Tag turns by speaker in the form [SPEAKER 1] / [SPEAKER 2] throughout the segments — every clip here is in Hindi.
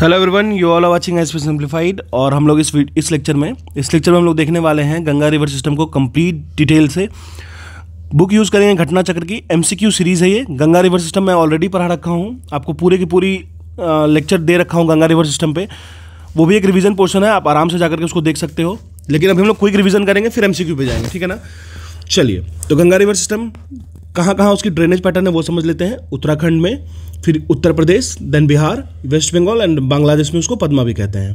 [SPEAKER 1] Hello everyone you all are watching S simplified और हम लोग इस इस लेक्चर में इस लेक्चर में हम लोग देखने वाले हैं गंगा रिवर सिस्टम को कंप्लीट डिटेल से बुक यूज़ करेंगे घटना चक्र की एमसीक्यू सीरीज़ है ये गंगा रिवर सिस्टम मैं ऑलरेडी पढ़ा रखा हूँ आपको पूरे की पूरी लेक्चर दे रखा हूँ गंगा रिवर सिस्टम पर वो भी एक रिविज़न पोर्शन है आप आराम से जाकर के उसको देख सकते हो लेकिन अभी हम लोग क्विक रिविज़न करेंगे फिर एम पे जाएंगे ठीक है ना चलिए तो गंगा रिवर सिस्टम कहाँ कहाँ उसकी ड्रेनेज पैटर्न है वो समझ लेते हैं उत्तराखंड में फिर उत्तर प्रदेश देन बिहार वेस्ट बंगाल एंड बांग्लादेश में उसको पदमा भी कहते हैं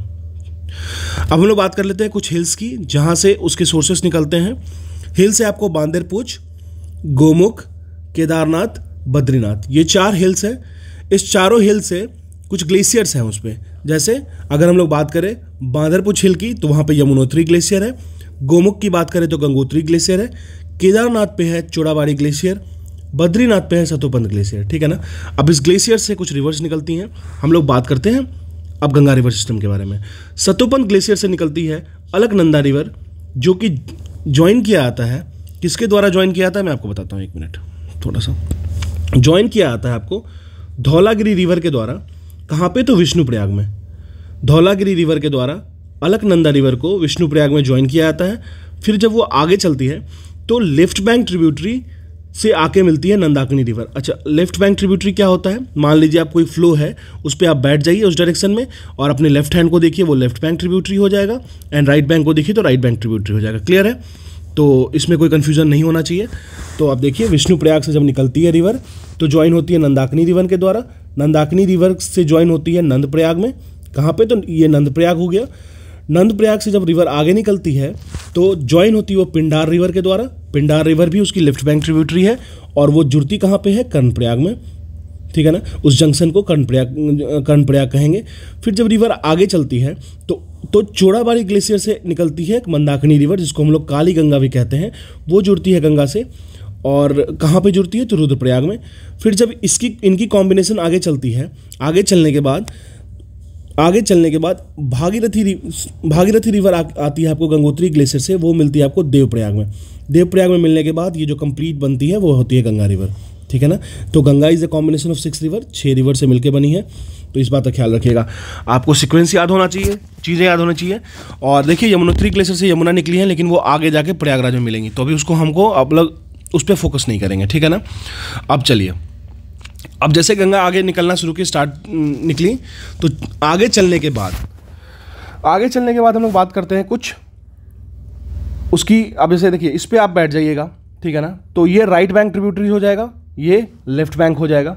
[SPEAKER 1] अब हम लोग बात कर लेते हैं कुछ हिल्स की जहाँ से उसके सोर्सेस निकलते हैं हिल से आपको बांदेरपुच गोमुख केदारनाथ बद्रीनाथ ये चार हिल्स हैं इस चारों हिल से कुछ ग्लेशियर्स हैं उस पर जैसे अगर हम लोग बात करें बांदरपुच हिल की तो वहाँ पर यमुनोत्री ग्लेशियर है गोमुख की बात करें तो गंगोत्री ग्लेशियर है केदारनाथ पे है चोड़ाबाड़ी ग्लेशियर बद्रीनाथ पे है सतोपंत ग्लेशियर ठीक है ना अब इस ग्लेशियर से कुछ रिवर्स निकलती हैं हम लोग बात करते हैं अब गंगा रिवर सिस्टम के बारे में सतोपंत ग्लेशियर से निकलती है अलकनंदा रिवर जो कि ज्वाइन किया आता है किसके द्वारा ज्वाइन किया आता है मैं आपको बताता हूँ एक मिनट थोड़ा सा ज्वाइन किया आता है आपको धौलागिरी रिवर के द्वारा कहाँ पे तो विष्णुप्रयाग में धौलागिरी रिवर के द्वारा अलकनंदा रिवर को विष्णुप्रयाग में ज्वाइन किया जाता है फिर जब वो आगे चलती है तो लेफ्ट बैंक ट्रिब्यूटरी से आके मिलती है नंदाकिनी रिवर अच्छा लेफ्ट बैंक ट्रिब्यूटरी क्या होता है मान लीजिए आप कोई फ्लो है उस पर आप बैठ जाइए उस डायरेक्शन में और अपने लेफ्ट हैंड को देखिए वो लेफ्ट बैंक ट्रिब्यूटरी हो जाएगा एंड राइट बैंक को देखिए तो राइट बैंक ट्रिब्यूटरी हो जाएगा क्लियर है तो इसमें कोई कन्फ्यूजन नहीं होना चाहिए तो आप देखिए विष्णु प्रयाग से जब निकलती है रिवर तो ज्वाइन होती है नंदाकिनी रिवर के द्वारा नंदाकिनी रिवर से ज्वाइन होती है नंद प्रयाग में कहाँ पर तो ये नंद प्रयाग हो गया नंद प्रयाग से जब रिवर आगे निकलती है तो ज्वाइन होती है वो पिंडार रिवर के द्वारा पिंडार रिवर भी उसकी लेफ्ट बैंक ट्रिब्यूटरी है और वो जुड़ती कहाँ पे है कर्णप्रयाग में ठीक है ना उस जंक्शन को कर्णप्रयाग कर्णप्रयाग कहेंगे फिर जब रिवर आगे चलती है तो तो चोड़ाबारी ग्लेशियर से निकलती है एक मंदाकिनी रिवर जिसको हम लोग काली गंगा भी कहते हैं वो जुड़ती है गंगा से और कहाँ पे जुड़ती है तो रुद्रप्रयाग में फिर जब इसकी इनकी कॉम्बिनेशन आगे चलती है आगे चलने के बाद आगे चलने के बाद भागीरथी भागीरथी रिवर आ, आती है आपको गंगोत्री ग्लेशियर से वो मिलती है आपको देवप्रयाग में देवप्रयाग में मिलने के बाद ये जो कंप्लीट बनती है वो होती है गंगा रिवर ठीक है ना तो Ganga is a combination of six river छः रिवर से मिलकर बनी है तो इस बात का ख्याल रखिएगा आपको सीक्वेंस याद होना चाहिए चीज़ें याद होनी चाहिए और देखिए यमुनोत्री ग्लेशियर से यमुना निकली है लेकिन वो आगे जाके प्रयागराज में मिलेंगी तो अभी उसको हमको अब लग उस पर फोकस नहीं करेंगे ठीक है ना अब चलिए अब जैसे गंगा आगे निकलना शुरू की स्टार्ट निकली तो आगे चलने के बाद आगे चलने के बाद हम लोग बात करते हैं कुछ उसकी अब जैसे देखिए इस पर आप बैठ जाइएगा ठीक है ना तो ये राइट बैंक ट्रिब्यूटरी हो जाएगा ये लेफ्ट बैंक हो जाएगा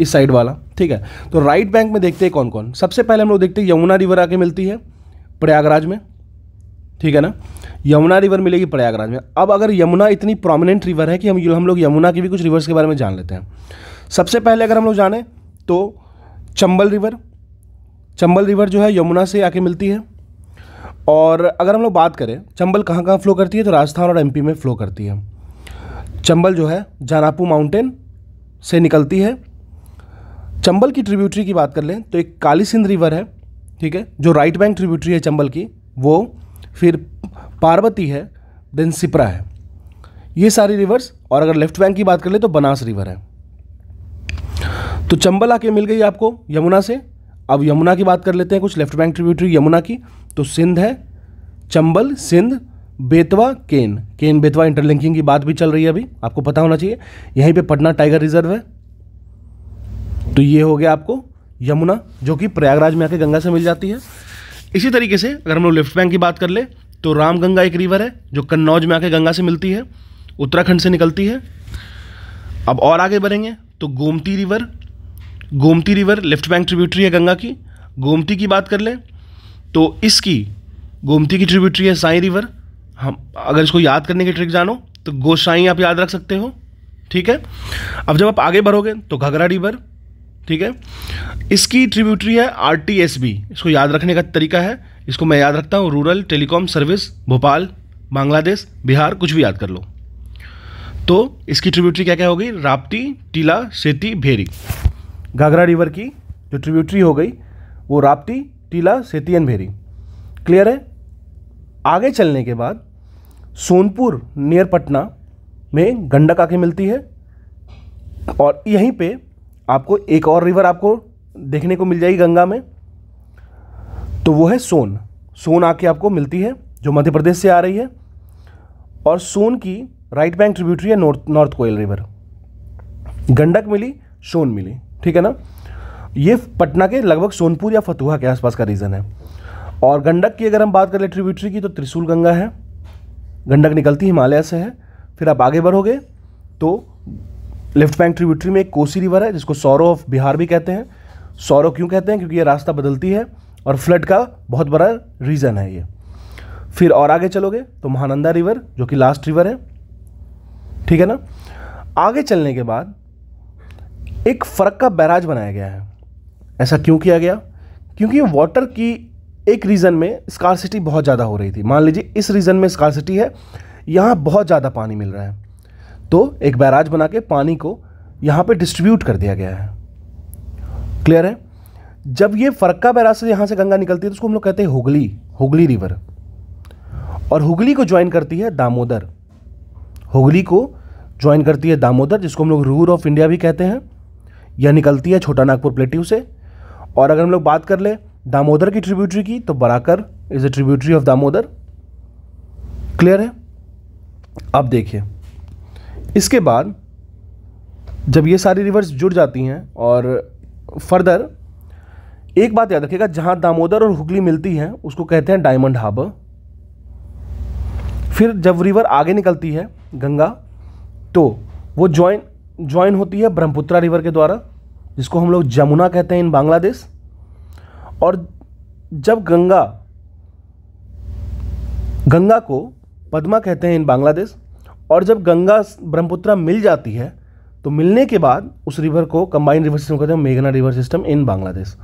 [SPEAKER 1] इस साइड वाला ठीक है तो राइट बैंक में देखते हैं कौन कौन सबसे पहले हम लोग देखते हैं यमुना रिवर आके मिलती है प्रयागराज में ठीक है ना यमुना रिवर मिलेगी प्रयागराज में अब अगर यमुना इतनी प्रोमिनेंट रिवर है कि हम हम लोग यमुना की भी कुछ रिवर्स के बारे में जान लेते हैं सबसे पहले अगर हम लोग जाने तो चंबल रिवर चंबल रिवर जो है यमुना से आके मिलती है और अगर हम लोग बात करें चंबल कहाँ कहाँ फ़्लो करती है तो राजस्थान और एमपी में फ़्लो करती है चंबल जो है जानापू माउंटेन से निकलती है चंबल की ट्रिब्यूटरी की बात कर लें तो एक काली सिंध रिवर है ठीक है जो राइट बैंक ट्रिब्यूटरी है चंबल की वो फिर पार्वती है देन सिपरा है ये सारी रिवर्स और अगर लेफ्ट बैंक की बात कर लें तो बनास रिवर है तो चंबल आके मिल गई आपको यमुना से अब यमुना की बात कर लेते हैं कुछ लेफ्ट बैंक ट्रिब्यूटरी यमुना की तो सिंध है चंबल सिंध बेतवा केन केन बेतवा इंटरलिंकिंग की बात भी चल रही है अभी आपको पता होना चाहिए यहीं पे पटना टाइगर रिजर्व है तो ये हो गया आपको यमुना जो कि प्रयागराज में आके गंगा से मिल जाती है इसी तरीके से अगर हम लोग लेफ्ट बैंक की बात कर ले तो रामगंगा एक रिवर है जो कन्नौज में आके गंगा से मिलती है उत्तराखंड से निकलती है अब और आगे बढ़ेंगे तो Gomti river Gomti river left bank tributary है गंगा की गोमती की बात कर लें तो इसकी गोमती की ट्रिब्यूटरी है साई रिवर हम अगर इसको याद करने की ट्रिक जानो तो गोसाई आप याद रख सकते हो ठीक है अब जब आप आगे बढ़ोगे तो घाघरा रिवर ठीक है इसकी ट्रिब्यूटरी है आर टी एस बी इसको याद रखने का तरीका है इसको मैं याद रखता हूँ rural telecom service Bhopal Bangladesh Bihar कुछ भी याद कर लो तो इसकी ट्रिब्यूटरी क्या क्या होगी राप्ती टीला सेती भेरी घाघरा रिवर की जो ट्रिब्यूटरी हो गई वो राप्ती टीला सेतियन भेरी क्लियर है आगे चलने के बाद सोनपुर नियर पटना में गंडक आके मिलती है और यहीं पे आपको एक और रिवर आपको देखने को मिल जाएगी गंगा में तो वो है सोन सोन आके आपको मिलती है जो मध्य प्रदेश से आ रही है और सोन की राइट बैंक ट्रिब्यूटरी है north north Koel river Gandak मिली सोन मिली ठीक है ना ये पटना के लगभग सोनपुर या फतुहा के आसपास का रीजन है और गंडक की अगर हम बात कर ले ट्रिब्यूटरी की तो त्रिशूल गंगा है गंडक निकलती हिमालय से है फिर आप आगे बढ़ोगे तो लेफ्ट बैंक ट्रिब्यूटरी में एक कोसी रिवर है जिसको सौरव ऑफ बिहार भी कहते हैं सौरव क्यों कहते हैं क्योंकि ये रास्ता बदलती है और फ्लड का बहुत बड़ा रीज़न है ये फिर और आगे चलोगे तो महानंदा रिवर जो कि लास्ट रिवर है ठीक है ना आगे चलने के बाद एक फ़र्क का बैराज बनाया गया है ऐसा क्यों किया गया क्योंकि वाटर की एक रीज़न में स्कारसिटी बहुत ज़्यादा हो रही थी मान लीजिए इस रीज़न में स्कारसिटी है यहाँ बहुत ज़्यादा पानी मिल रहा है तो एक बैराज बना के पानी को यहाँ पे डिस्ट्रीब्यूट कर दिया गया है क्लियर है जब ये फरक्का बैराज से यहाँ से गंगा निकलती है तो उसको हम लोग कहते हैं हुगली हुगली रिवर और हुगली को ज्वाइन करती है दामोदर हुगली को ज्वाइन करती है दामोदर जिसको हम लोग रूर ऑफ इंडिया भी कहते हैं यह निकलती है छोटा नागपुर प्लेट्यू से और अगर हम लोग बात कर ले दामोदर की ट्रिब्यूटरी की तो Barakar is a tributary of Damodar clear है अब देखिए इसके बाद जब ये सारी रिवर्स जुड़ जाती हैं और फर्दर एक बात याद रखिएगा जहाँ दामोदर और हुगली मिलती हैं उसको कहते हैं डायमंड हार्बर फिर जब रिवर आगे निकलती है गंगा तो वो ज्वाइन ज्वाइन होती है ब्रह्मपुत्रा रिवर के द्वारा जिसको हम लोग जमुना कहते हैं इन बांग्लादेश और जब गंगा गंगा को पद्मा कहते हैं इन बांग्लादेश और जब गंगा ब्रह्मपुत्रा मिल जाती है तो मिलने के बाद उस रिवर को कंबाइंड रिवर सिस्टम कहते हैं मेघना रिवर सिस्टम इन बांग्लादेश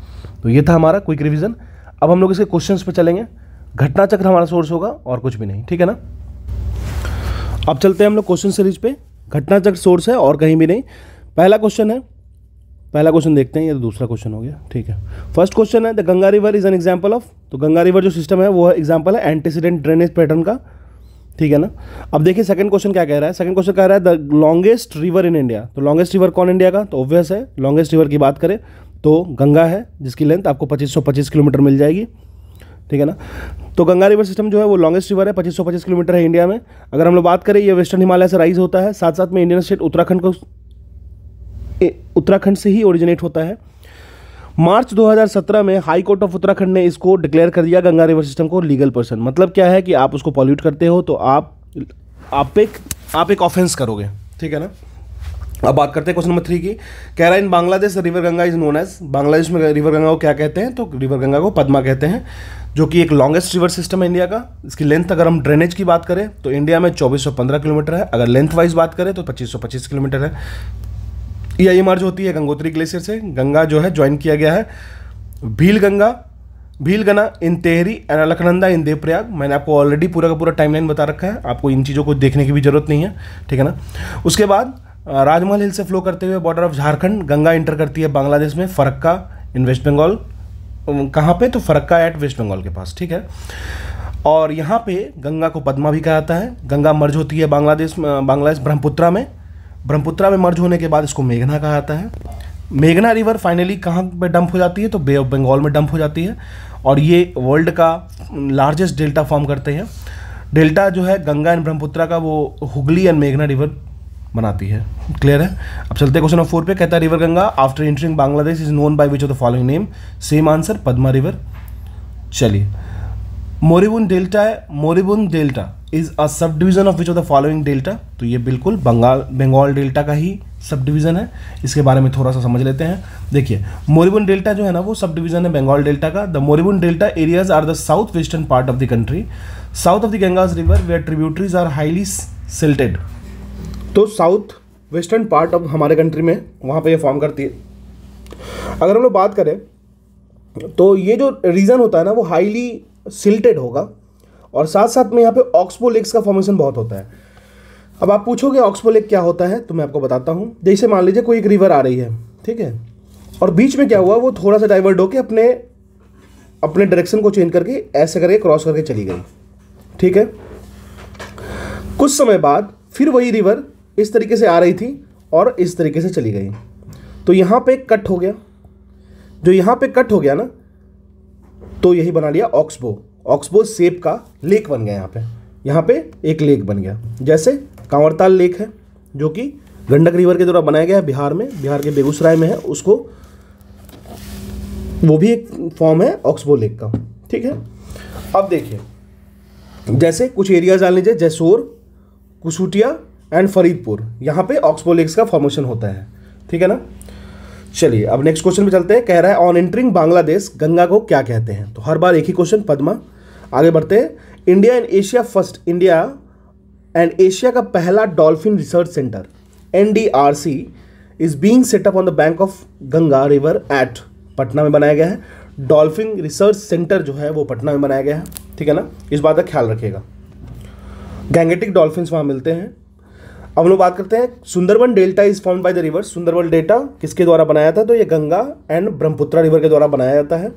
[SPEAKER 1] तो ये था हमारा क्विक रिवीजन अब हम लोग इसके क्वेश्चंस पर चलेंगे घटना चक्र हमारा सोर्स होगा और कुछ भी नहीं ठीक है ना अब चलते हैं हम लोग क्वेश्चन सीरीज पे घटना चक्र सोर्स है और कहीं भी नहीं पहला क्वेश्चन है पहला क्वेश्चन देखते हैं ये तो दूसरा क्वेश्चन हो गया ठीक है फर्स्ट क्वेश्चन है the Ganga river is an example of तो गंगा रिवर जो सिस्टम है वो एग्जाम्पल है एंटीसीडेंट ड्रेनेज पैटर्न का ठीक है ना अब देखिए सेकंड क्वेश्चन क्या कह रहा है सेकंड क्वेश्चन कह रहा है the longest river in India तो लॉन्गेस्ट रिवर कौन इंडिया का तो ऑब्वियस है लॉन्गेस्ट रिवर की बात करें तो गंगा है जिसकी लेंथ आपको 2525 किलोमीटर मिल जाएगी ठीक है ना तो गंगा रिवर सिस्टम जो है वो लॉन्गेस्ट रिवर है 2525 किलोमीटर है इंडिया में अगर हम लोग बात करें ये वेस्टर्न हिमालय से राइज होता है साथ साथ में इंडियन स्टेट उत्तराखंड को उत्तराखंड से ही ओरिजिनेट होता है मार्च 2017 में हाई कोर्ट ऑफ उत्तराखंड ने इसको डिक्लेयर कर दिया गंगा रिवर सिस्टम को लीगल पर्सन मतलब क्या है कि आप उसको पॉल्यूट करते हो तो आप आप एक आप एक ऑफेंस करोगे ठीक है ना अब बात करते हैं क्वेश्चन नंबर थ्री की कह रहा है in Bangladesh river Ganga is known as Bangladesh में रिवर गंगा को क्या कहते हैं तो रिवर गंगा को पद्मा कहते हैं जो कि एक लॉन्गेस्ट रिवर सिस्टम है इंडिया का इसकी लेंथ अगर हम ड्रेनेज की बात करें तो इंडिया में चौबीस किलोमीटर है अगर लेंथ वाइज बात करें तो पच्चीस किलोमीटर है ये e आई होती है गंगोत्री ग्लेशियर से गंगा जो है ज्वाइन किया गया है Bhil Bhilangana Bhilangana in Tehri and Alaknanda in Devprayag मैंने आपको ऑलरेडी पूरा का पूरा टाइमलाइन बता रखा है आपको इन चीज़ों को देखने की भी जरूरत नहीं है ठीक है ना उसके बाद राजमहल हिल से फ्लो करते हुए border of Jharkhand Ganga enter करती है बांग्लादेश में फरक्का इन वेस्ट बंगाल कहाँ पे तो फरक्का एट वेस्ट बंगाल के पास ठीक है और यहाँ पे गंगा को पद्मा भी कहा जाता है गंगा मर्ज होती है बांग्लादेश बांग्लादेश ब्रह्मपुत्रा में ब्रह्मपुत्रा में मर्ज होने के बाद इसको मेघना कहा जाता है मेघना रिवर फाइनली कहाँ पर डंप हो जाती है तो बे ऑफ बंगाल में डंप हो जाती है और ये वर्ल्ड का लार्जेस्ट डेल्टा फॉर्म करते हैं डेल्टा जो है गंगा एंड ब्रह्मपुत्रा का वो हुगली एंड मेघना रिवर बनाती है क्लियर है अब चलते क्वेश्चन नंबर फोर पे कहता है river Ganga after entering Bangladesh is known by which of the following name same answer Padma river चलिए मोरिबुन डेल्टा है moribund delta is a sub division of which of the following delta तो ये बिल्कुल बंगाल बंगाल डेल्टा का ही सब डिवीजन है इसके बारे में थोड़ा सा समझ लेते हैं देखिए मोरिबुन डेल्टा जो है ना वो सब डिवीजन है बंगाल डेल्टा का the moribund delta areas are the south western part of the country south of the Ganges river where tributaries are highly silted तो साउथ वेस्टर्न पार्ट ऑफ हमारे कंट्री में वहाँ पर यह फॉर्म करती है अगर हम लोग बात करें तो ये जो रीज़न होता है ना वो हाईली सिल्टेड होगा और साथ साथ में यहाँ पे ऑक्सबो लेक्स का फॉर्मेशन बहुत होता है अब आप पूछोगे ऑक्सबो लेक क्या होता है तो मैं आपको बताता हूँ जैसे मान लीजिए कोई एक रिवर आ रही है ठीक है और बीच में क्या हुआ वो थोड़ा सा डाइवर्ट होकर अपने अपने डायरेक्शन को चेंज करके ऐसे करके क्रॉस करके चली गई ठीक है कुछ समय बाद फिर वही रिवर इस तरीके से आ रही थी और इस तरीके से चली गई तो यहाँ पे कट हो गया जो यहाँ पे कट हो गया ना तो यही बना लिया ऑक्सबो ऑक्सबो सेप का लेक बन गया यहाँ पे यहाँ पे एक लेक बन गया जैसे कांवरताल लेक है जो कि गंडक रिवर के द्वारा बनाया गया है बिहार में बिहार के बेगूसराय में है उसको वो भी एक फॉर्म है ऑक्सबो लेक का ठीक है अब देखिए जैसे कुछ एरिया जान लीजिए जैसोर कुसुटिया एंड फरीदपुर यहाँ पे ऑक्सबो लेक्स का फॉर्मेशन होता है ठीक है ना चलिए अब नेक्स्ट क्वेश्चन पे चलते हैं कह रहा है ऑन एंटरिंग बांग्लादेश गंगा को क्या कहते हैं तो हर बार एक ही क्वेश्चन पद्मा आगे बढ़ते हैं India and Asia first India and Asia का पहला dolphin research centre N D R C is being setup on the bank of Ganga river at Patna में बनाया गया है डॉल्फिन रिसर्च सेंटर जो है वो पटना में बनाया गया है ठीक है ना इस बात का ख्याल रखिएगा गैंगेटिक डॉल्फिन वहाँ मिलते हैं अब हम लोग बात करते हैं Sundarban delta is found by the river Sundarban delta किसके द्वारा बनाया था तो ये गंगा एंड ब्रह्मपुत्रा रिवर के द्वारा बनाया जाता है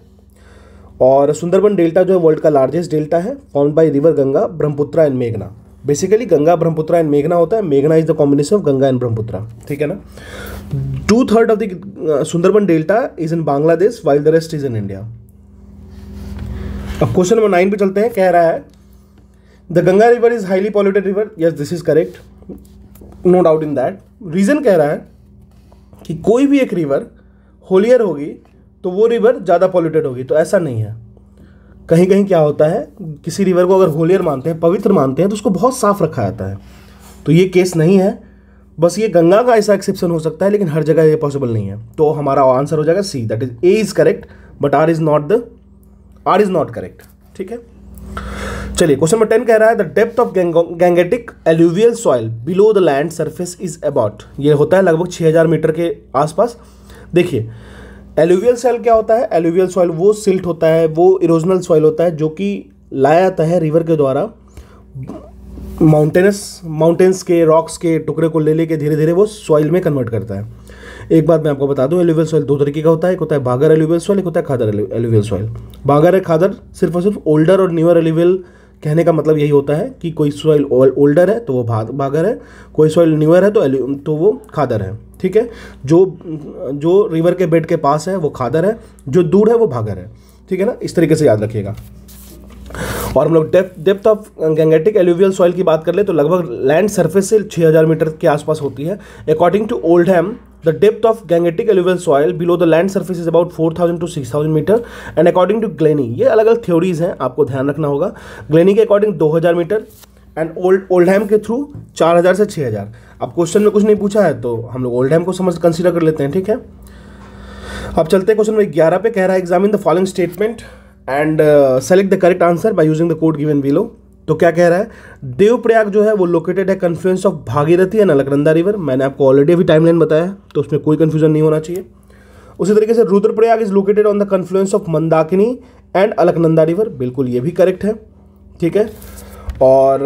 [SPEAKER 1] और सुंदरबन डेल्टा जो है वर्ल्ड का लार्जेस्ट डेल्टा है form by river Ganga Brahmaputra and मेघना बेसिकली गंगा ब्रह्मपुत्रा एंड मेघना होता है मेघना is the combination of Ganga and Brahmaputra ठीक है ना to third of the Sundarban delta is in Bangladesh while the rest is in India अब क्वेश्चन नंबर नाइन पे चलते हैं कह रहा है the Ganga river is highly polluted river yes this is correct no doubt in that reason कह रहा है कि कोई भी एक रिवर होलियर होगी तो वो रिवर ज़्यादा पॉल्यूटेड होगी तो ऐसा नहीं है कहीं कहीं क्या होता है किसी रिवर को अगर होलियर मानते हैं पवित्र मानते हैं तो उसको बहुत साफ रखा जाता है तो ये केस नहीं है बस ये गंगा का ऐसा एक्सेप्शन हो सकता है लेकिन हर जगह ये पॉसिबल नहीं है तो हमारा आंसर हो जाएगा C that is A is correct but R is not the R is not correct ठीक है चलिए क्वेश्चन नंबर टेन कह रहा है the depth of gangetic alluvial soil below the land surface is about ये होता है लगभग हजार मीटर के आसपास देखिए एलुवियल सॉइल क्या होता है एलुवियल सॉइल वो सिल्ट होता है वो इरोजनल सॉइल होता है जो कि लाया जाता है रिवर के द्वारा माउंटेनस माउंटेन्स के रॉक्स के टुकड़े को ले लेके धीरे धीरे वो सॉइल में कन्वर्ट करता है एक बात मैं आपको बता दूं एलुवियल सॉइल दो तरीके का होता है एक होता है भागर एलुवियल सॉइल एक होता है खादर एलुवियल सॉइल भागर है खादर सिर्फ और सिर्फ ओल्डर और न्यूअर एलुवियल कहने का मतलब यही होता है कि कोई सॉइल ओल्डर है तो वो भाग भागर है कोई सॉइल न्यूअर है तो तो वो खादर है ठीक है जो जो रिवर के बेड के पास है वो खादर है जो दूर है वो भागर है ठीक है ना इस तरीके से याद रखिएगा और हम लोग depth depth of gangetic alluvial soil की बात कर ले तो लगभग लैंड सरफेस से 6000 मीटर के आसपास होती है according to Oldham The depth of gangetic alluvial soil below the land surface is about 4000 to 6000 metre and according to Glennie ये अलग अलग थ्योरीज हैं आपको ध्यान रखना होगा ग्लेनी के according 2000 metre and old Oldham के थ्रू 4000 से 6000 अब क्वेश्चन में कुछ नहीं पूछा है तो हम लोग ओल्ड हैम को समझ कंसिडर कर लेते हैं ठीक है अब चलते हैं क्वेश्चन नंबर ग्यारह पे कह रहा है examine the following statement and select the correct answer by using the code given below तो क्या कह रहा है देवप्रयाग जो है वो लोकेटेड है confluence of Bhagirathi and Alaknanda river मैंने आपको ऑलरेडी अभी टाइमलाइन बताया तो उसमें कोई कन्फ्यूजन नहीं होना चाहिए उसी तरीके से Rudraprayag is located on the confluence of Mandakini and Alaknanda river बिल्कुल ये भी करेक्ट है ठीक है और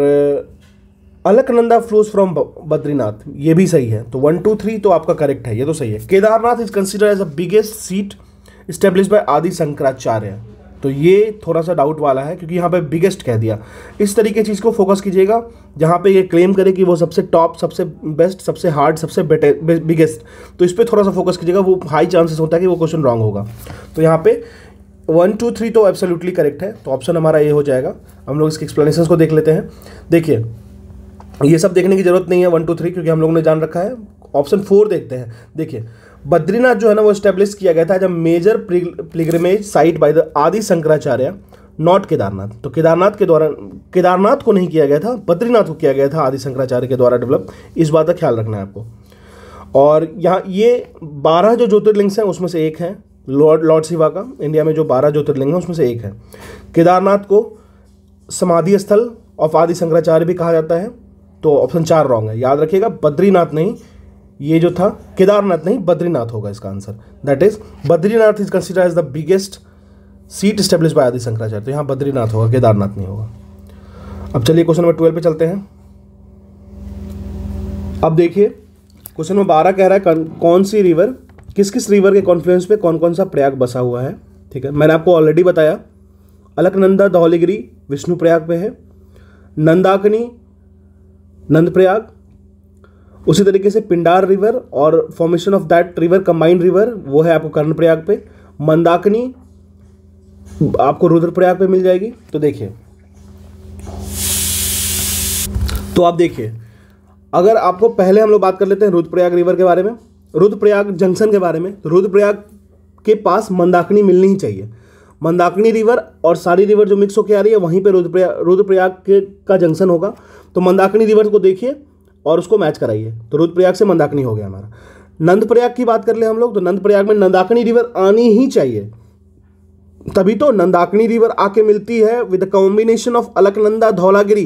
[SPEAKER 1] अलकनंदा फ्लोज फ्रॉम बद्रीनाथ ये भी सही है तो वन टू थ्री तो आपका करेक्ट है ये तो सही है Kedarnath is consider as a biggest seat establish by Adi Shankaracharya तो ये थोड़ा सा डाउट वाला है क्योंकि यहाँ पे बिगेस्ट कह दिया इस तरीके चीज़ को फोकस कीजिएगा जहाँ पे ये क्लेम करे कि वो सबसे टॉप सबसे बेस्ट सबसे हार्ड सबसे बेटे बिगेस्ट तो इस पर थोड़ा सा फोकस कीजिएगा वो हाई चांसेस होता है कि वो क्वेश्चन रॉन्ग होगा तो यहाँ पे वन टू थ्री तो एब्सोल्यूटली करेक्ट है तो ऑप्शन हमारा ये हो जाएगा हम लोग इसके एक्सप्लेनेशन को देख लेते हैं देखिए ये सब देखने की जरूरत नहीं है वन टू थ्री क्योंकि हम लोगों ने जान रखा है ऑप्शन फोर देखते हैं देखिए बद्रीनाथ जो है ना वो स्टेब्लिश किया गया था as a major pilgrimage site by the Adi Shankaracharya not Kedarnath तो केदारनाथ के द्वारा केदारनाथ को नहीं किया गया था बद्रीनाथ को किया गया था आदि शंकराचार्य के द्वारा डेवलप इस बात का ख्याल रखना है आपको और यहाँ ये बारह जो ज्योतिर्लिंग्स हैं उसमें से एक है लॉर्ड लॉर्ड शिवा का इंडिया में जो बारह ज्योतिर्लिंग है उसमें से एक है केदारनाथ को समाधि स्थल ऑफ आदि शंकराचार्य भी कहा जाता है तो ऑप्शन चार रॉन्ग है याद रखिएगा बद्रीनाथ नहीं ये जो था केदारनाथ नहीं बद्रीनाथ होगा इसका answer that is Badrinath is consider as the biggest seat establish by Adi Shankaracharya तो यहाँ बद्रीनाथ होगा केदारनाथ नहीं होगा अब चलिए क्वेश्चन नंबर ट्वेल्व पे चलते हैं अब देखिए क्वेश्चन नंबर बारह कह रहा है कौन सी रिवर किस किस रिवर के कॉन्फ्लुएंस पे कौन कौन सा प्रयाग बसा हुआ है ठीक है मैंने आपको ऑलरेडी बताया अलकनंदा धौलीगिरी विष्णु प्रयाग पे है नंदाकनी नंद प्रयाग उसी तरीके से पिंडार रिवर और formation of that river combined river वो है आपको कर्णप्रयाग पे मंदाकिनी आपको रुद्रप्रयाग पे मिल जाएगी तो देखिए तो आप देखिए अगर आपको पहले हम लोग बात कर लेते हैं रुद्रप्रयाग रिवर के बारे में रुद्रप्रयाग जंक्शन के बारे में तो रुद्रप्रयाग के पास मंदाकिनी मिलनी ही चाहिए मंदाकिनी रिवर और सारी रिवर जो मिक्स होकर आ रही है वहीं पर रुद्रप्रयाग रुद्रप्रयाग के का जंक्शन होगा तो मंदाकिनी रिवर को देखिए और उसको मैच कराइए तो रुद्रप्रयाग से मंदाकिनी हो गया हमारा नंदप्रयाग की बात कर ले हम लोग तो नंदप्रयाग में नंदाकिनी रिवर आनी ही चाहिए तभी तो नंदाकिनी रिवर आके मिलती है with combination of Alaknanda Dhaulagiri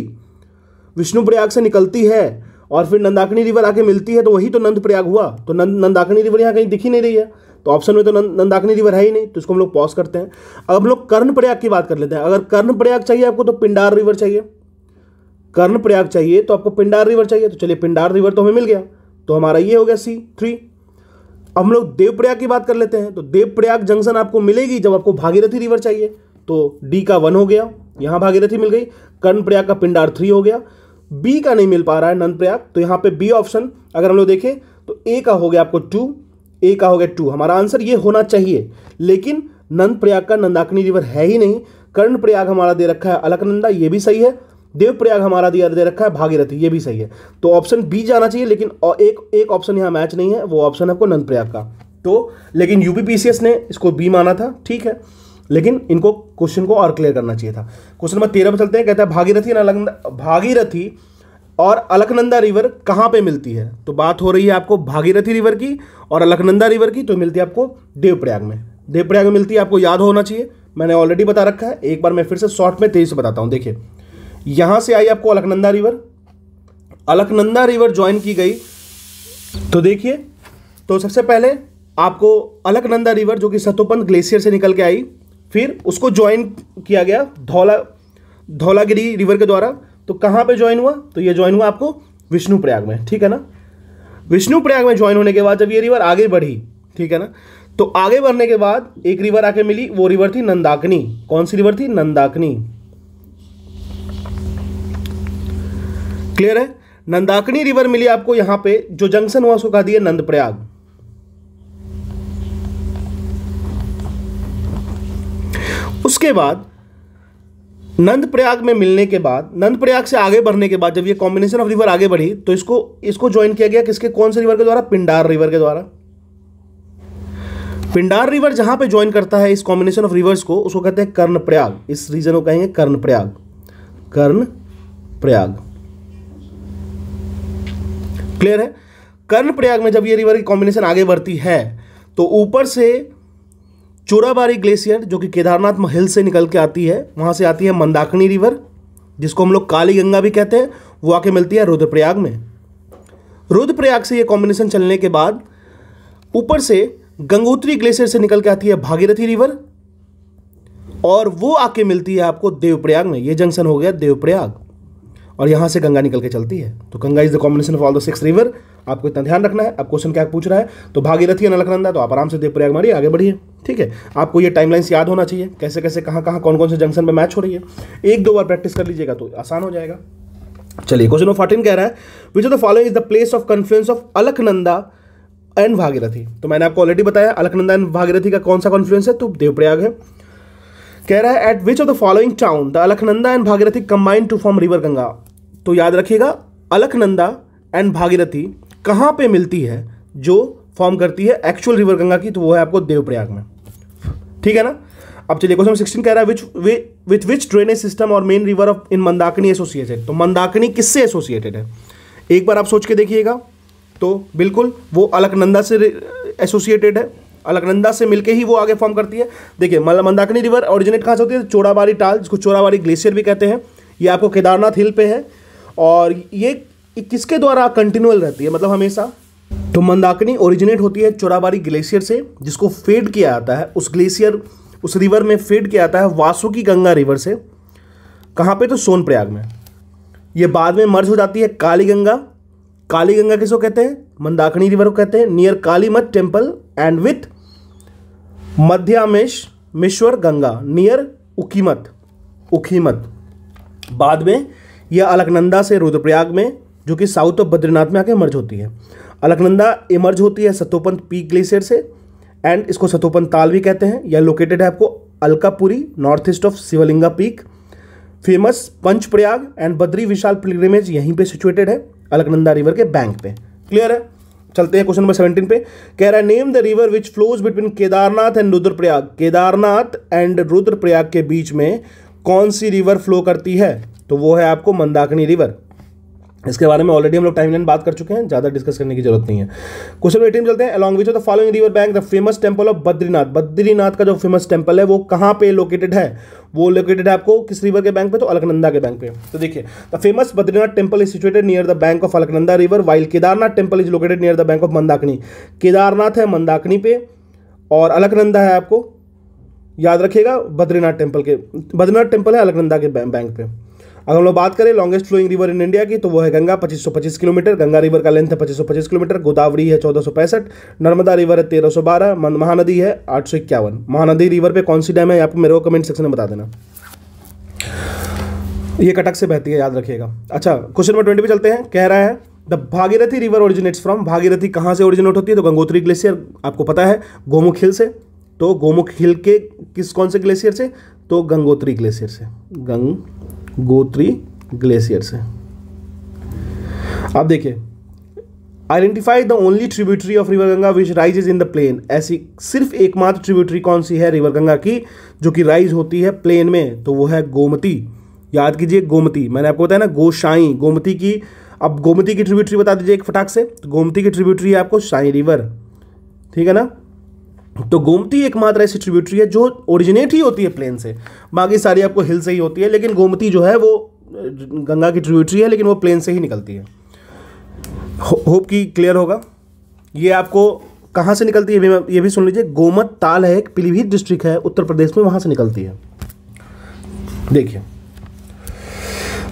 [SPEAKER 1] Vishnu Prayag से निकलती है और फिर नंदाकिनी रिवर आके मिलती है तो वही तो नंद प्रयाग हुआ तो नंद नंदाकिनी रिवर यहाँ कहीं दिख ही नहीं रही है तो ऑप्शन में तो नंदाकिनी रिवर है ही नहीं तो इसको हम लोग पॉज करते हैं अब हम लोग कर्ण प्रयाग की बात कर लेते हैं अगर कर्ण प्रयाग चाहिए आपको तो पिंडार रिवर चाहिए कर्णप्रयाग चाहिए तो आपको पिंडार रिवर चाहिए तो चलिए पिंडार रिवर तो हमें मिल गया तो हमारा ये हो गया सी थ्री अब हम लोग देवप्रयाग की बात कर लेते हैं तो देवप्रयाग जंक्शन आपको मिलेगी जब आपको भागीरथी रिवर चाहिए तो डी का वन हो गया यहाँ भागीरथी मिल गई कर्णप्रयाग का पिंडार थ्री हो गया बी का नहीं मिल पा रहा है नंद प्रयाग तो यहाँ पे बी ऑप्शन अगर हम लोग देखें तो ए का हो गया आपको टू ए का हो गया टू हमारा आंसर ये होना चाहिए लेकिन नंद प्रयाग का नंदाकिनी रिवर है ही नहीं कर्ण प्रयाग हमारा दे रखा है अलकनंदा ये भी सही है देवप्रयाग हमारा दिया दे रखा है भागीरथी ये भी सही है तो ऑप्शन बी जाना चाहिए लेकिन एक एक ऑप्शन यहाँ मैच नहीं है वो ऑप्शन है आपको नंदप्रयाग का तो लेकिन यूपीपीसीएस ने इसको बी माना था ठीक है लेकिन इनको क्वेश्चन को और क्लियर करना चाहिए था क्वेश्चन नंबर तेरह पर चलते हैं कहता है भागीरथी अलकनंदा भागीरथी और अलकनंदा रिवर कहाँ पे मिलती है तो बात हो रही है आपको भागीरथी रिवर की और अलकनंदा रिवर की तो मिलती है आपको देवप्रयाग में देवप्रयाग में मिलती है आपको याद होना चाहिए मैंने ऑलरेडी बता रखा है एक बार मैं फिर से शॉर्ट में तेजी से बताता हूँ देखिए यहां से आई आपको Alaknanda river Alaknanda river join की गई तो देखिए तो सबसे पहले आपको अलकनंदा रिवर जो कि सतोपंत ग्लेशियर से निकल के आई फिर उसको ज्वाइन किया गया धौला धौलागिरी रिवर के द्वारा तो कहाँ पे ज्वाइन हुआ तो ये ज्वाइन हुआ आपको विष्णु प्रयाग में ठीक है ना विष्णु प्रयाग में ज्वाइन होने के बाद जब ये रिवर आगे बढ़ी ठीक है ना तो आगे बढ़ने के बाद एक रिवर आके मिली वो रिवर थी नंदाकनी कौन सी रिवर थी नंदाकनी क्लियर है नंदाकिनी रिवर मिली आपको यहां पे जो जंक्शन हुआ उसको कहा दिया नंदप्रयाग उसके बाद नंदप्रयाग में मिलने के बाद नंदप्रयाग से आगे बढ़ने के बाद जब ये कॉम्बिनेशन ऑफ रिवर आगे बढ़ी तो इसको इसको ज्वाइन किया गया किसके कौन से रिवर के द्वारा पिंडार रिवर के द्वारा पिंडार रिवर जहां पे ज्वाइन करता है इस कॉम्बिनेशन ऑफ रिवर्स को उसको कहते हैं कर्णप्रयाग इस रीजन को कहेंगे कर्णप्रयाग प्रयाग क्लियर है कर्ण प्रयाग में जब ये रिवर की कॉम्बिनेशन आगे बढ़ती है तो ऊपर से चोराबारी ग्लेशियर जो कि केदारनाथ महल से निकल के आती है वहाँ से आती है मंदाकिनी रिवर जिसको हम लोग काली गंगा भी कहते हैं वो आके मिलती है रुद्रप्रयाग में रुद्रप्रयाग से ये कॉम्बिनेशन चलने के बाद ऊपर से गंगोत्री ग्लेशियर से निकल के आती है भागीरथी रिवर और वो आके मिलती है आपको देवप्रयाग में ये जंक्शन हो गया देवप्रयाग और यहाँ से गंगा निकल के चलती है तो Ganga is the combination of all the six river आपको इतना ध्यान रखना है अब क्वेश्चन क्या पूछ रहा है तो भागीरथी या नलकनंदा तो आप आराम से देवप्रयाग मारिए आगे बढ़िए ठीक है आपको ये टाइमलाइंस याद होना चाहिए कैसे कैसे कहाँ कहाँ कौन कौन से जंक्शन पर मैच हो रही है एक दो बार प्रैक्टिस कर लीजिएगा तो आसान हो जाएगा चलिए क्वेश्चन नंबर फोर्टीन कह रहा है which of the following is the place of confluence of Alaknanda and Bhagirathi तो मैंने आपको ऑलरेडी बताया अलकनंदा एंड भागीरथी का कौन सा कॉन्फ्लुएंस है तो देवप्रयाग है कह रहा है at which of the following town the Alaknanda and Bhagirathi combined to form river Ganga तो याद रखिएगा अलकनंदा एंड भागीरथी कहाँ पे मिलती है जो फॉर्म करती है एक्चुअल रिवर गंगा की तो वो है आपको देवप्रयाग में ठीक है ना अब चलिए क्वेश्चन सिक्सटीन कह रहा है which with which drainage system और main river of in Mandakini associated तो मंदाकिनी किससे एसोसिएटेड है एक बार आप सोच के देखिएगा तो बिल्कुल वो अलकनंदा से एसोसिएटेड है अलकनंदा से मिलके ही वो आगे फॉर्म करती है देखिए मंदाकिनी रिवर ओरिजिनेट कहाँ से होती है चोराबारी टाल जिसको चोराबारी ग्लेशियर भी कहते हैं ये आपको केदारनाथ हिल पे है और ये किसके द्वारा कंटिन्यूअल रहती है मतलब हमेशा तो मंदाकिनी ओरिजिनेट होती है चोराबारी ग्लेशियर से जिसको फेड किया जाता है उस ग्लेशियर उस रिवर में फेड किया जाता है वासुकी गंगा रिवर से कहाँ पे तो सोनप्रयाग में ये बाद में मर्ज हो जाती है काली गंगा काली गंगा किसको कहते हैं मंदाकिनी रिवर को कहते हैं नियर मत temple and with Madhyamaheshwar Ganga near Ukhimath Ukhimath बाद में यह अलकनंदा से रुद्रप्रयाग में जो कि साउथ ऑफ बद्रीनाथ में आके मर्ज होती है अलकनंदा इमर्ज होती है सतोपंत पीक ग्लेशियर से एंड इसको सतोपन ताल भी कहते हैं यह लोकेटेड है आपको Alkapuri north east of Shivling peak famous Panchprayag and Badri Vishal pilgrimage यहीं पे सिचुएटेड है अलकनंदा रिवर के बैंक पे क्लियर है चलते हैं क्वेश्चन नंबर सेवेंटीन पे कह रहा है name the river which flows between Kedarnath and Rudraprayag Kedarnath and Rudraprayag के बीच में कौन सी रिवर फ्लो करती है तो वो है आपको मंदाकिनी रिवर इसके बारे में ऑलरेडी हम लोग लाइन बात कर चुके हैं ज्यादा डिस्कस करने की जरूरत नहीं है क्वेश्चन एटीन चलते हैं along which of the following river bank the famous temple of Badrinath Badrinath का जो फेमस टेम्पल है वो कहाँ पे लोकेटेड है वो लोकेटेड है आपको किस रिवर के बैंक पे तो अलकनंदा के बैंक पे तो देखिए the famous Badrinath temple is situated near the bank of Alaknanda river while Kedarnath temple is located near the bank of Mandakini Kedarnath है मंदाकिनी पे और अलकनंदा है आपको याद रखिएगा बद्रीनाथ टेम्पल के बद्रीनाथ टेम्पल है अलकनंदा के बैंक पे अगर हम लोग बात करें longest flowing river in India की तो वो है गंगा 2525 किलोमीटर गंगा रिवर का लेंथ है 2525 किलोमीटर गोदावरी है चौदह नर्मदा रिवर है तेरह महानदी है आठ महानदी रिवर पर कौन सी डैम है आपको मेरे को कमेंट सेक्शन में बता देना ये कटक से बहती है याद रखिएगा अच्छा क्वेश्चन नंबर ट्वेंटी पे चलते हैं कह रहा है the Bhagirathi river originates from Bhagirathi कहाँ से ओरिजिनेट होती है तो गंगोत्री ग्लेशियर आपको पता है गोमुख हिल से तो गोमुख हिल के किस कौन से ग्लेशियर से तो गंगोत्री ग्लेशियर से गंग गोत्री ग्लेशियर से अब देखिए identify the only tributary of river Ganga which rises in the plain ऐसी सिर्फ एकमात्र ट्रिब्यूटरी कौन सी है रिवर गंगा की जो कि राइज होती है प्लेन में तो वो है गोमती याद कीजिए गोमती मैंने आपको बताया ना गोशाई गोमती की अब गोमती की ट्रिब्यूटरी बता दीजिए एक फटाक से तो गोमती की ट्रिब्यूटरी है आपको शाई रिवर ठीक है ना तो गोमती एकमात्र ऐसी ट्रिब्यूटरी है जो ओरिजिनेट ही होती है प्लेन से बाकी सारी आपको हिल से ही होती है लेकिन गोमती जो है वो गंगा की ट्रिब्यूटरी है लेकिन वो प्लेन से ही निकलती है होप कि क्लियर होगा ये आपको कहाँ से निकलती है ये भी ये भी सुन लीजिए गोमत ताल है एक पीलीभीत डिस्ट्रिक्ट है उत्तर प्रदेश में वहाँ से निकलती है देखिए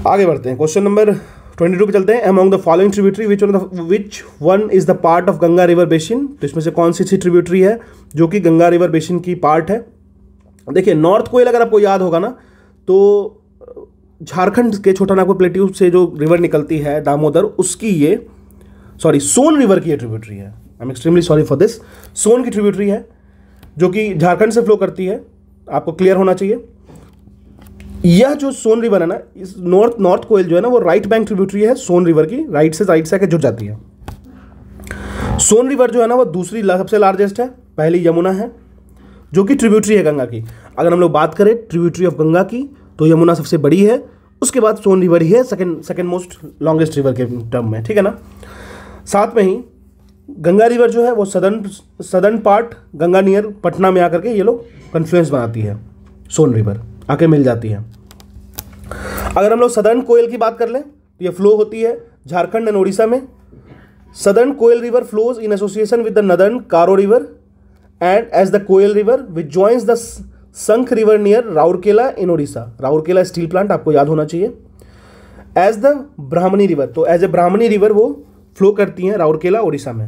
[SPEAKER 1] आगे बढ़ते हैं क्वेश्चन नंबर ट्वेंटी टू पे चलते हैं among the following tributary which one which one is the part of Ganga river basin तो इसमें से कौन सी सी ट्रिब्यूटरी है जो कि गंगा रिवर बेसिन की पार्ट है देखिए नॉर्थ कोयल अगर आपको याद होगा ना तो झारखंड के छोटा नागपुर प्लेट्यू से जो रिवर निकलती है दामोदर उसकी ये सॉरी सोन रिवर की ये ट्रिब्यूटरी है I am extremely sorry for this Son की ट्रिब्यूटरी है जो कि झारखंड से फ्लो करती है आपको क्लियर होना चाहिए यह जो सोन रिवर है ना इस नॉर्थ नॉर्थ कोयल जो है ना वो राइट बैंक ट्रिब्यूटरी है सोन रिवर की राइट से राइट से आके जुड़ जाती है सोन रिवर जो है ना वो दूसरी सबसे लार्जेस्ट है पहली यमुना है जो कि ट्रिब्यूटरी है गंगा की अगर हम लोग बात करें ट्रिब्यूटरी ऑफ गंगा की तो यमुना सबसे बड़ी है उसके बाद सोन रिवर ही है second second most longest river के टर्म में ठीक है ना साथ में ही गंगा रिवर जो है वो southern southern part Ganga near Patna में आकर के ये लोग कन्फ्लुएंस बनाती है सोन रिवर आके मिल जाती है अगर हम लोग सदर्न कोयल की बात कर लें तो ये फ्लो होती है झारखंड एंड उड़ीसा में southern Koel river flows in association with the northern Karo river and as the Koel river which joins the Sankh river near Rourkela in Odisha Rourkela steel plant आपको याद होना चाहिए एज द ब्राह्मणी रिवर तो एज ए ब्राह्मणी रिवर वो फ्लो करती हैं राउरकेला ओडिशा में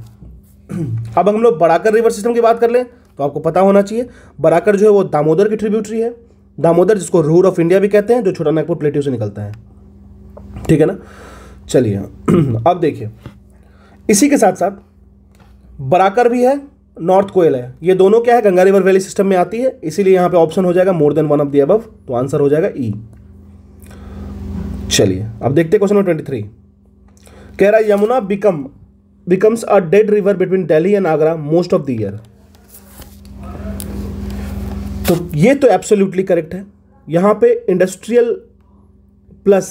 [SPEAKER 1] अब हम लोग बड़ाकर रिवर सिस्टम की बात कर लें तो आपको पता होना चाहिए बराकर जो है वो दामोदर की ट्रिब्यूटरी है दामोदर जिसको रूर ऑफ इंडिया भी कहते हैं जो छोटा नागपुर प्लेट्यू से निकलता है ठीक है ना चलिए अब देखिए इसी के साथ साथ बराकर भी है नॉर्थ कोयल है ये दोनों क्या है गंगा रिवर वैली सिस्टम में आती है इसीलिए यहां पे ऑप्शन हो जाएगा more than one of the above तो आंसर हो जाएगा ई e। चलिए अब देखते क्वेश्चन नंबर ट्वेंटी थ्री कह रहा है Yamuna become becomes a dead river between Delhi and Agra most of the year तो ये तो एब्सोल्युटली करेक्ट है यहाँ पे इंडस्ट्रियल प्लस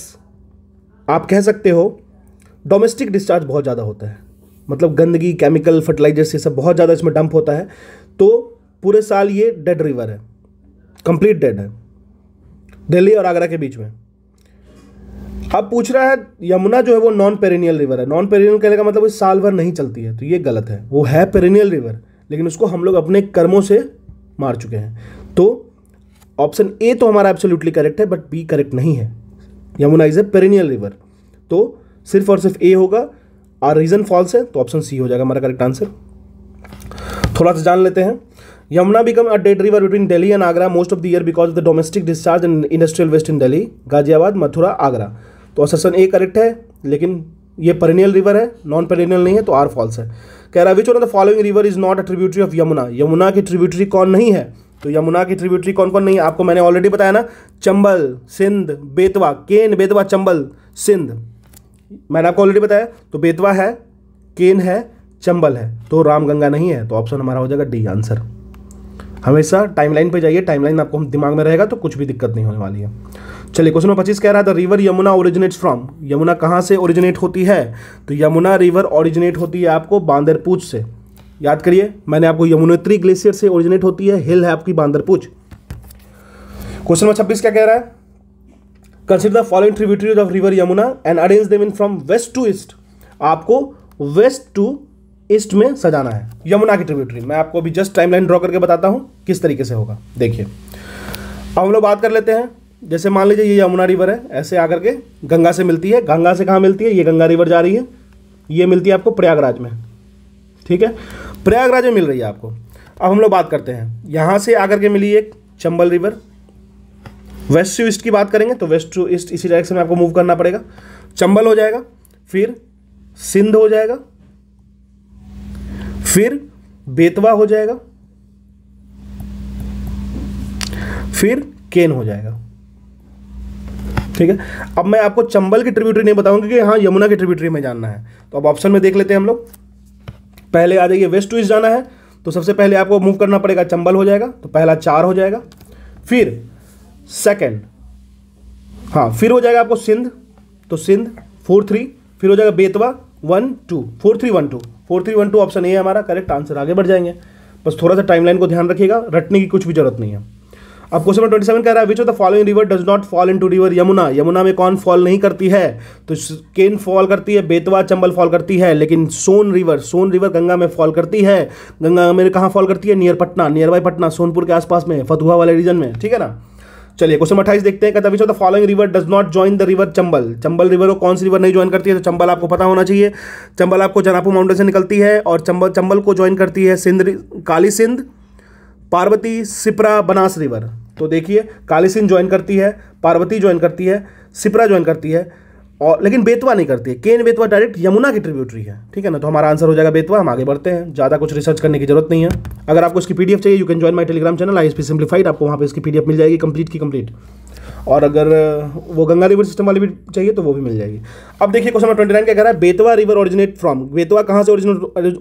[SPEAKER 1] आप कह सकते हो डोमेस्टिक डिस्चार्ज बहुत ज़्यादा होता है मतलब गंदगी केमिकल फर्टिलाइजर्स ये सब बहुत ज़्यादा इसमें डंप होता है तो पूरे साल ये डेड रिवर है कंप्लीट डेड है दिल्ली और आगरा के बीच में अब पूछ रहा है यमुना जो है वो नॉन पेरिनियल रिवर है नॉन पेरिनियल कहने का मतलब वो साल भर नहीं चलती है तो ये गलत है वो है पेरिनियल रिवर लेकिन उसको हम लोग अपने कर्मों से मार चुके हैं तो ऑप्शन ए तो हमारा एब्सोल्युटली करेक्ट है बट बी करेक्ट नहीं है Yamuna is a perennial river तो सिर्फ और सिर्फ ए होगा और रीज़न फॉल्स है तो ऑप्शन सी हो जाएगा हमारा करेक्ट आंसर थोड़ा सा जान लेते हैं Yamuna become a dead river between Delhi and Agra most of the year because of the domestic discharge and industrial waste in Delhi Ghaziabad Mathura Agra तो ऑप्शन ए करेक्ट है लेकिन ये परिनियल रिवर है नॉन पेरिनियल नहीं है तो आर फॉल्स है कह रहा है which on the following river is not a tributary of Yamuna Yamuna की ट्रिब्यूटरी कौन नहीं है तो यमुना की ट्रिब्यूटरी कौन कौन नहीं है आपको मैंने ऑलरेडी बताया ना चंबल सिंध बेतवा केन बेतवा चंबल सिंध मैंने आपको ऑलरेडी बताया तो बेतवा है केन है चंबल है तो रामगंगा नहीं है तो ऑप्शन हमारा हो जाएगा डी आंसर हमेशा टाइमलाइन पे जाइए टाइमलाइन आपको दिमाग में रहेगा तो कुछ भी दिक्कत नहीं होने वाली है चलिए क्वेश्चन नंबर पच्चीस कह रहा था river Yamuna originates from Yamuna कहाँ से ओरिजिनेट होती है तो यमुना रिवर ओरिजिनेट होती है आपको बांदरपूज से याद करिए मैंने आपको यमुनोत्री ग्लेशियर से ओरिजिनेट होती है हिल है आपकी बांदरपुज क्वेश्चन नंबर छब्बीस क्या कह रहा है consider the following tributaries of river Yamuna and arrange them in from west to east आपको वेस्ट टू ईस्ट में सजाना है यमुना की ट्रिब्यूटरी मैं आपको अभी जस्ट टाइमलाइन ड्रॉ करके बताता हूं किस तरीके से होगा देखिए अब हम लोग बात कर लेते हैं जैसे मान लीजिए ये यमुना रिवर है ऐसे आकर के गंगा से मिलती है गंगा से कहाँ मिलती है ये गंगा रिवर जा रही है ये मिलती है आपको प्रयागराज में ठीक है प्रयागराज में मिल रही है आपको अब हम लोग बात करते हैं यहाँ से आकर के मिली एक Chambal river west to east की बात करेंगे तो वेस्ट टू ईस्ट इसी डायरेक्शन में आपको मूव करना पड़ेगा चंबल हो जाएगा फिर सिंध हो जाएगा फिर बेतवा हो जाएगा फिर केन हो जाएगा ठीक है अब मैं आपको चंबल की ट्रिब्यूटरी नहीं बताऊंगा क्योंकि हाँ यमुना की ट्रिब्यूटरी में जानना है तो अब ऑप्शन में देख लेते हैं हम लोग पहले आ जाइए वेस्ट टू ईस्ट जाना है तो सबसे पहले आपको मूव करना पड़ेगा चंबल हो जाएगा तो पहला चार हो जाएगा फिर सेकेंड हाँ फिर हो जाएगा आपको सिंध तो सिंध फोर थ्री फिर हो जाएगा Betwa one two four three one two four three one two option A है हमारा करेक्ट आंसर आगे बढ़ जाएंगे बस थोड़ा सा टाइमलाइन को ध्यान रखिएगा रटने की कुछ भी जरूरत नहीं है अब क्वेश्चन नंबर ट्वेंटी सेवन कह रहा है which of the following river does not fall into river Yamuna Yamuna में कौन फॉल नहीं करती है तो केन फॉल करती है बेतवा चंबल फॉल करती है लेकिन सोन रिवर सोन रिवर गंगा में फॉल करती है गंगा में कहाँ फॉल करती है near Patna near by Patna Sonpur के आसपास में फतुहा वाले रीजन में ठीक है ना चलिए क्वेश्चन अट्ठाईस देखते हैं कहता which of the following river does not join the river Chambal Chambal river को कौन सी रिवर नहीं ज्वाइन करती है तो चंबल आपको पता होना चाहिए चंबल आपको जनापू माउंटेन से निकलती है और चंबल चंबल को ज्वाइन करती है सिंध काली सिंध पार्वती सिपरा बनास रिवर तो देखिए कालीसिन ज्वाइन करती है पार्वती ज्वाइन करती है सिपरा ज्वाइन करती है और लेकिन बेतवा नहीं करती है केन बेतवा डायरेक्ट यमुना की ट्रिब्यूटरी है ठीक है ना तो हमारा आंसर हो जाएगा बेतवा हम आगे बढ़ते हैं ज़्यादा कुछ रिसर्च करने की जरूरत नहीं है अगर आपको इसकी पीडीएफ चाहिए you can join my Telegram channel I S P simplified आपको वहाँ पर इसकी पीडीएफ मिल जाएगी कंप्लीट की कंप्लीट और अगर वो गंगा रिवर सिस्टम वाली भी चाहिए तो वो भी मिल जाएगी अब देखिए क्वेश्चन नंबर ट्वेंटी नाइन क्या कह रहा है Betwa river originate from Betwa कहाँ से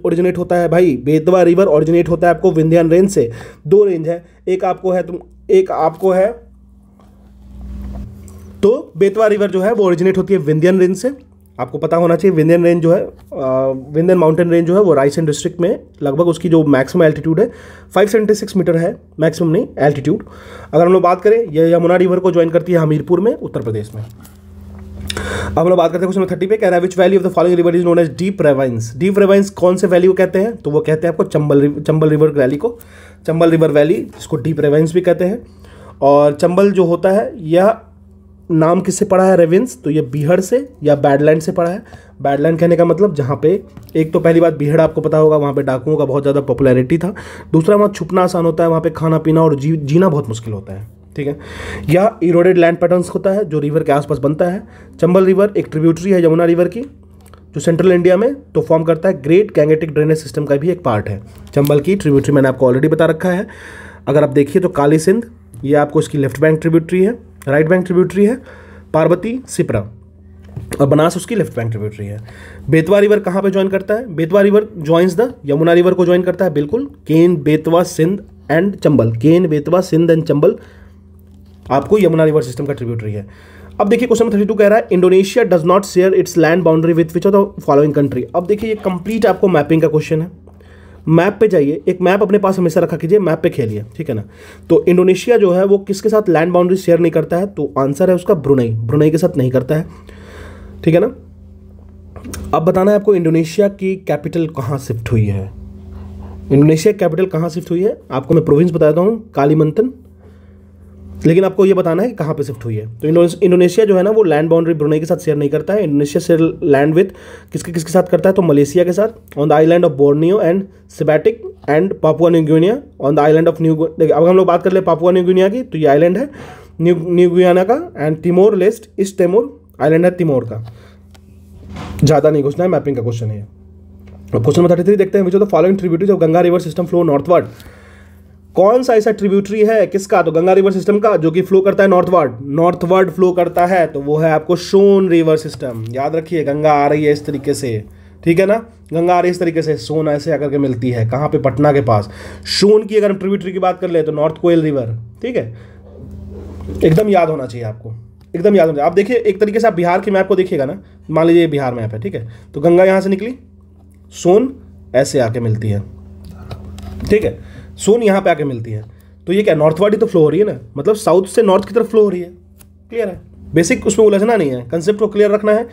[SPEAKER 1] ओरिजिनेट होता है भाई बेतवा रिवर ओरिजिनेट होता है आपको विंध्यान रेंज से दो रेंज है एक आपको है तुम एक आपको है तो बेतवा रिवर जो है वो ओरिजिनेट होती है विंध्यन रेंज से आपको पता होना चाहिए विंध्यन रेंज जो है विंध्यन माउंटेन रेंज जो है वो रायसेन डिस्ट्रिक्ट में लगभग उसकी जो मैक्सिमम एल्टीट्यूड है फाइव सेवेंटी सिक्स मीटर है मैक्सिमम नहीं एल्टीट्यूड अगर हम लोग बात करें ये यमुना रिवर को ज्वाइन करती है हमीरपुर में उत्तर प्रदेश में अब हम लोग बात करते हैं क्वेश्चन थर्टी पे कह रहा है which valley of the following river is known as deep ravines deep ravines कौन से वैली को कहते हैं तो वो कहते हैं आपको चंबल चंबल रिवर वैली को चंबल रिवर वैली जिसको डीप रेवाइंस भी कहते हैं और चंबल जो होता है यह नाम किससे पड़ा है रेविंस तो ये बिहड़ से या बैडलैंड से पड़ा है बैडलैंड कहने का मतलब जहाँ पे एक तो पहली बात बिहड़ आपको पता होगा वहाँ पे डाकुओं का बहुत ज़्यादा पॉपुलैरिटी था दूसरा वहाँ छुपना आसान होता है वहाँ पे खाना पीना और जी जीना बहुत मुश्किल होता है ठीक है या इरोडेड लैंड पैटर्न्स होता है जो रिवर के आसपास बनता है चंबल रिवर एक ट्रिब्यूटरी है यमुना रिवर की जो सेंट्रल इंडिया में तो फॉर्म करता है ग्रेट गैंगेटिक ड्रेनेज सिस्टम का भी एक पार्ट है चंबल की ट्रिब्यूटरी मैंने आपको ऑलरेडी बता रखा है अगर आप देखिए तो काली सिंध ये आपको इसकी लेफ्ट बैंक ट्रिब्यूटरी है राइट बैंक ट्रिब्यूटरी है पार्वती सिपरा और बनास उसकी लेफ्ट बैंक ट्रिब्यूटरी है बेतवा रिवर कहाँ पे ज्वाइन करता है Betwa river joins the Yamuna river को ज्वाइन करता है बिल्कुल केन बेतवा सिंध एंड चंबल केन बेतवा सिंध एंड चंबल आपको यमुना रिवर सिस्टम का ट्रिब्यूटरी है अब देखिए क्वेश्चन थर्टी टू कह रहा है Indonesia does not share its land boundary with which of the following country अब देखिए ये कंप्लीट आपको मैपिंग का क्वेश्चन है मैप पे जाइए एक मैप अपने पास हमेशा रखा कीजिए मैप पे खेलिए ठीक है ना तो इंडोनेशिया जो है वो किसके साथ लैंड बाउंड्री शेयर नहीं करता है तो आंसर है उसका ब्रुनई ब्रुनई के साथ नहीं करता है ठीक है ना अब बताना है आपको इंडोनेशिया की कैपिटल कहाँ शिफ्ट हुई है इंडोनेशिया कैपिटल कहाँ शिफ्ट हुई है आपको मैं प्रोविंस बता देता हूँ कालीमंतन लेकिन आपको ये बताना है कि कहाँ पे शिफ्ट हुई है तो इंडोनेशिया जो है ना वो लैंड बाउंड्री ब्रुनई के साथ शेयर नहीं करता है इंडोनेशिया शेयर लैंड विथ किसके किसके साथ करता है तो मलेशिया के साथ on the island of Borneo and Sebatik and Papua New Guinea on the island of new देखिए अब हम लोग बात कर ले पापुआ न्यू गुनिया की तो ये आइलैंड है न्यू न्यू गुयाना का एंड तिमोर लेस्ट इस तिमोर आइलैंड है तिमोर का ज़्यादा नहीं क्वेश्चन है मैपिंग का क्वेश्चन है क्वेश्चन नंबर थर्टी थ्री देखते हैं which of the following tributaries of Ganga river system flow northward कौन सा ऐसा ट्रिब्यूटरी है किसका तो गंगा रिवर सिस्टम का जो कि फ्लो करता है नॉर्थवर्ड नॉर्थवर्ड फ्लो करता है तो वो है आपको सोन रिवर सिस्टम याद रखिए गंगा आ रही है इस तरीके से ठीक है ना गंगा आ रही है इस तरीके से सोन ऐसे आकर के मिलती है कहाँ पे पटना के पास सोन की अगर हम ट्रिब्यूटरी की बात कर ले तो नॉर्थ कोयल रिवर ठीक है एकदम याद होना चाहिए आपको एकदम याद होना चाहिए आप देखिए एक तरीके से आप बिहार के मैप को देखिएगा ना मान लीजिए बिहार मैप है ठीक है तो गंगा यहाँ से निकली सोन ऐसे आके मिलती है ठीक है सोन यहाँ पे आके मिलती है तो ये क्या नॉर्थ वाली तो फ्लो हो रही है ना मतलब साउथ से नॉर्थ की तरफ फ्लो हो रही है क्लियर है बेसिक उसमें उलझना नहीं है कंसेप्ट को क्लियर रखना है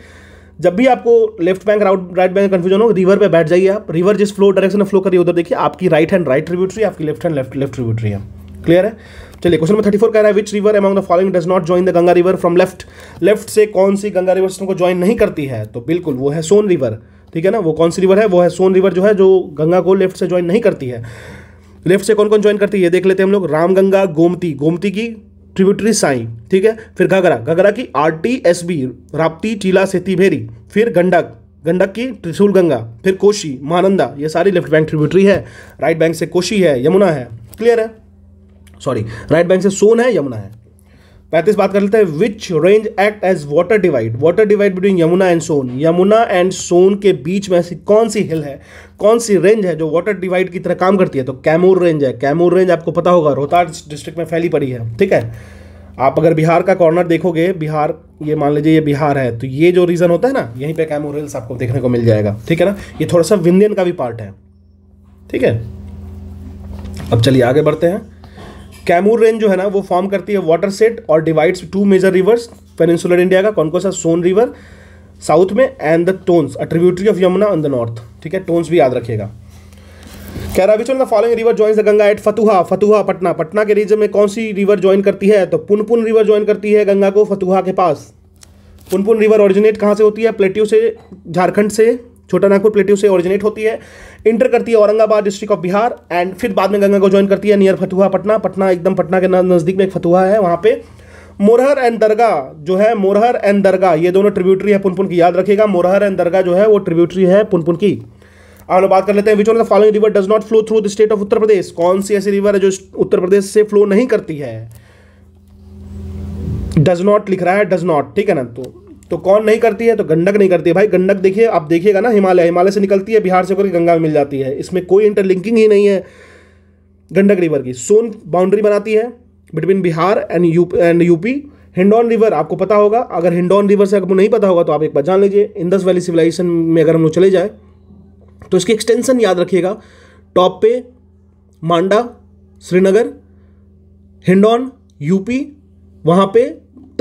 [SPEAKER 1] जब भी आपको लेफ्ट बैंक राउट राइट बैंक कन्फ्यूजन हो रिवर पे बैठ जाइए आप रिवर जिस फ्लो डायरेक्शन में फ्लो कर रही है उधर देखिए आपकी राइट हैंड राइट ट्रिब्यूटरी आपकी left hand left left tributary है क्लियर है चलिए क्वेश्चन नंबर थर्टी फोर कह रहा है which river among the following does not join the Ganga river from left left से कौन सी गंगा रिवर को ज्वाइन नहीं करती है तो बिल्कुल वो है सोन रिवर ठीक है ना वो कौन सी रिवर है वो है सोन रिवर जो है जो गंगा को लेफ्ट से ज्वाइन नहीं करती है लेफ्ट से कौन कौन ज्वाइन करती है ये देख लेते हैं हम लोग रामगंगा गोमती गोमती की ट्रिब्यूटरी साई ठीक है फिर घगरा घगरा की R T S B Rapti टीला से भेरी फिर गंडक गंडक की त्रिशूल गंगा फिर कोशी महानंदा ये सारी लेफ्ट बैंक ट्रिब्यूटरी है राइट बैंक से कोशी है यमुना है क्लियर है सॉरी राइट बैंक से सोन है यमुना है पैंतीस बात कर लेते हैं which range act as water divide water divide between Yamuna and Son Yamuna and Son के बीच में ऐसी कौन सी हिल है कौन सी रेंज है जो वाटर डिवाइड की तरह काम करती है तो कैमूर रेंज है कैमूर रेंज आपको पता होगा रोहतास डिस्ट्रिक्ट में फैली पड़ी है ठीक है आप अगर बिहार का कॉर्नर देखोगे बिहार ये मान लीजिए ये बिहार है तो ये जो रीज़न होता है ना यहीं पे कैमूर हिल्स आपको देखने को मिल जाएगा ठीक है ना ये थोड़ा सा विंध्यन का भी पार्ट है ठीक है अब चलिए आगे बढ़ते हैं कैमूर रेंज जो है ना वो फॉर्म करती है वाटर सेट और divides two major rivers peninsular India का कौन कौन सा सोन रिवर साउथ में and the Tons a tributary of Yamuna on the north ठीक है टोन्स भी याद रखिएगा कह रहा है the following river join the Ganga at Fatuha Fatuha Patna Patna के रीजन में कौन सी रिवर ज्वाइन करती है तो पुनपुन रिवर ज्वाइन करती है गंगा को फतुहा के पास पुनपुन रिवर ओरिजिनेट कहाँ से होती है प्लेट्यू से झारखंड से छोटा नागपुर प्लेट्यू से ओरिजिनेट होती है इंटर करती है Aurangabad district of Bihar and फिर बाद में गंगा को ज्वाइन करती है नियर फतुहा पटना पटना एकदम पटना के नज़दीक में एक फतुहा है वहाँ पे मोरहर एंड दरगाह जो है मोरहर एंड दरगाह ये दोनों ट्रिब्यूटरी है पुनपुन की याद रखिएगा मोरहर एंड दरगाह जो है वो ट्रिब्यूटरी है पुनपुन की हम बात कर लेते हैं which on the following river does not flow through the state of Uttar Pradesh कौन सी ऐसी रिवर है जो उत्तर प्रदेश से फ्लो नहीं करती है डज नॉट लिख रहा है डज नॉट ठीक है ना तो तो कौन नहीं करती है तो गंडक नहीं करती है भाई गंडक देखिए आप देखिएगा ना हिमालय हिमालय से निकलती है बिहार से होकर गंगा में मिल जाती है इसमें कोई इंटरलिंकिंग ही नहीं है गंडक रिवर की सोन बाउंड्री बनाती है between Bihar and U and UP Hindon river आपको पता होगा अगर हिंडौन रिवर से आपको नहीं पता होगा तो आप एक बार जान लीजिए इंदस वैली सिविलाइजेशन में अगर हम लोग चले जाए तो इसकी एक्सटेंशन याद रखिएगा टॉप पे मांडा श्रीनगर हिंडौन यूपी वहाँ पे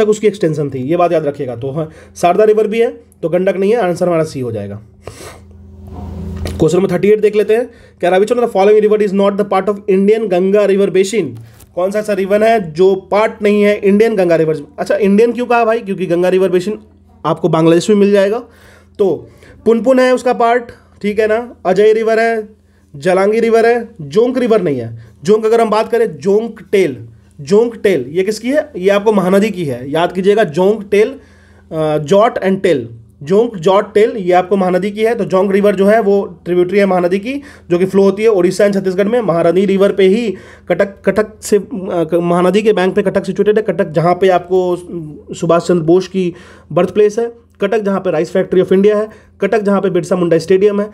[SPEAKER 1] तक उसकी एक्सटेंशन थी ये बात याद रखिएगा तो हाँ शारदा रिवर भी है तो गंडक नहीं है आंसर हमारा सी हो जाएगा क्वेश्चन नंबर थर्टी एट देख लेते हैं क्या रविचंद the following river is not the part of Indian Ganga river basin कौन सा ऐसा रिवर है जो पार्ट नहीं है इंडियन गंगा रिवर अच्छा इंडियन क्यों कहा भाई क्योंकि गंगा रिवर बेसिन आपको बांग्लादेश में मिल जाएगा तो पुनपुन है उसका पार्ट ठीक है ना अजय रिवर है जलांगी रिवर है जोंक रिवर नहीं है जोंक अगर हम बात करें जोंक टेल जोंक टेल ये किसकी है ये आपको महानदी की है याद कीजिएगा जोंग टेल जॉट एंड टेल जोंक जॉट टेल ये आपको महानदी की है तो जोंक रिवर जो है वो ट्रिब्यूटरी है महानदी की जो कि फ्लो होती है उड़ीसा एंड छत्तीसगढ़ में महानदी रिवर पे ही कटक कटक से महानदी के बैंक पे कटक सिचुएटेड है कटक जहाँ पे आपको सुभाष चंद्र बोस की बर्थ प्लेस है कटक जहाँ पे राइस फैक्ट्री ऑफ इंडिया है कटक जहाँ पे बिरसा मुंडा स्टेडियम है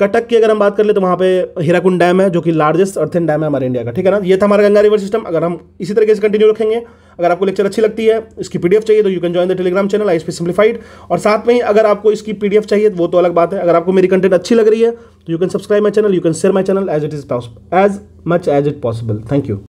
[SPEAKER 1] कटक की अगर हम बात कर ले तो वहाँ पे हीराकुंड डैम है जो कि लार्जेस्ट अर्थन डैम है हमारे इंडिया का ठीक है ना ये था हमारा गंगा रिवर सिस्टम अगर हम इसी तरीके से कंटिन्यू रखेंगे अगर आपको लेक्चर अच्छी लगती है इसकी पीडीएफ चाहिए तो you can join the Telegram channel I simplified और साथ में ही अगर आपको इसकी पीडीएफ चाहिए वो तो अलग बात है अगर आपको मेरी कंटेंट अच्छी लग रही है तो you can subscribe my channel you can share my channel as it is as much as it possible thank you